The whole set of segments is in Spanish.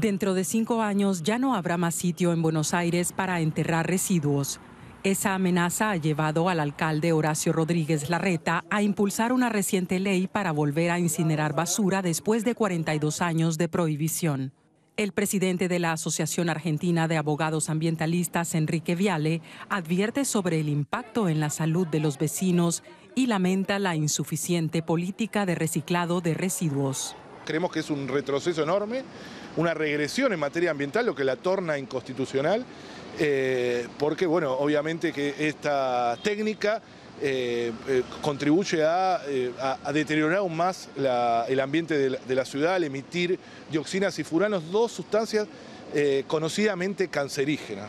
Dentro de cinco años ya no habrá más sitio en Buenos Aires para enterrar residuos. Esa amenaza ha llevado al alcalde Horacio Rodríguez Larreta a impulsar una reciente ley para volver a incinerar basura después de 42 años de prohibición. El presidente de la Asociación Argentina de Abogados Ambientalistas, Enrique Viale, advierte sobre el impacto en la salud de los vecinos y lamenta la insuficiente política de reciclado de residuos. Creemos que es un retroceso enorme, una regresión en materia ambiental, lo que la torna inconstitucional, eh, porque, bueno, obviamente que esta técnica eh, eh, contribuye a, deteriorar aún más el ambiente de la, de la, ciudad al emitir dioxinas y furanos, dos sustancias conocidamente cancerígenas.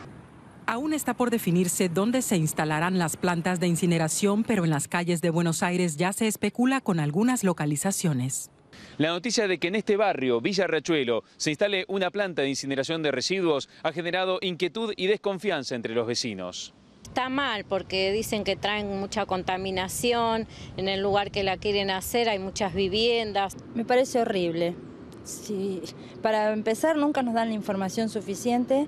Aún está por definirse dónde se instalarán las plantas de incineración, pero en las calles de Buenos Aires ya se especula con algunas localizaciones. La noticia de que en este barrio, Villa Rachuelo, se instale una planta de incineración de residuos ha generado inquietud y desconfianza entre los vecinos. Está mal porque dicen que traen mucha contaminación, en el lugar que la quieren hacer hay muchas viviendas. Me parece horrible. Para empezar nunca nos dan la información suficiente,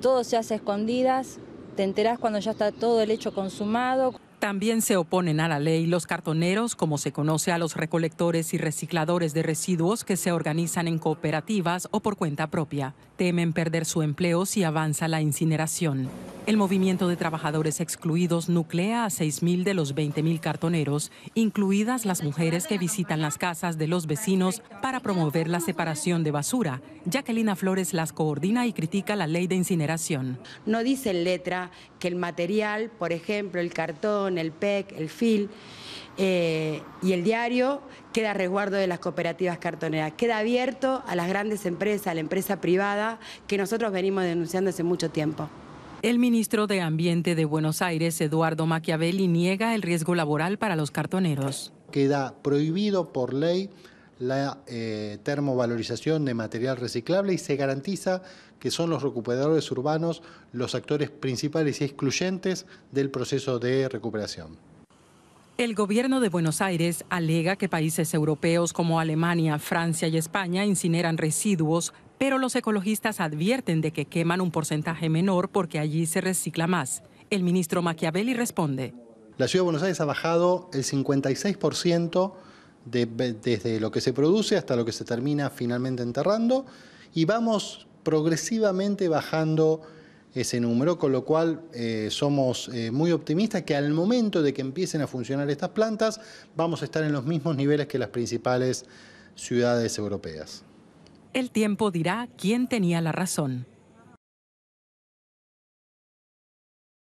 todo se hace escondidas, te enterás cuando ya está todo el hecho consumado. También se oponen a la ley los cartoneros, como se conoce a los recolectores y recicladores de residuos que se organizan en cooperativas o por cuenta propia. Temen perder su empleo si avanza la incineración. El movimiento de trabajadores excluidos nuclea a 6.000 de los 20.000 cartoneros, incluidas las mujeres que visitan las casas de los vecinos para promover la separación de basura. Jacqueline Flores las coordina y critica la ley de incineración. No dice en letra que el material, por ejemplo, el cartón, el PEC, el FIL eh, y el diario, queda a resguardo de las cooperativas cartoneras. Queda abierto a las grandes empresas, a la empresa privada, que nosotros venimos denunciando hace mucho tiempo. El ministro de Ambiente de Buenos Aires, Eduardo Machiavelli, niega el riesgo laboral para los cartoneros. Queda prohibido por ley la eh, termovalorización de material reciclable y se garantiza que son los recuperadores urbanos los actores principales y excluyentes del proceso de recuperación. El gobierno de Buenos Aires alega que países europeos como Alemania, Francia y España incineran residuos, pero los ecologistas advierten de que queman un porcentaje menor porque allí se recicla más. El ministro Machiavelli responde. La ciudad de Buenos Aires ha bajado el 56% desde lo que se produce hasta lo que se termina finalmente enterrando y vamos progresivamente bajando ese número, con lo cual eh, somos eh, muy optimistas que al momento de que empiecen a funcionar estas plantas vamos a estar en los mismos niveles que las principales ciudades europeas. El tiempo dirá quién tenía la razón.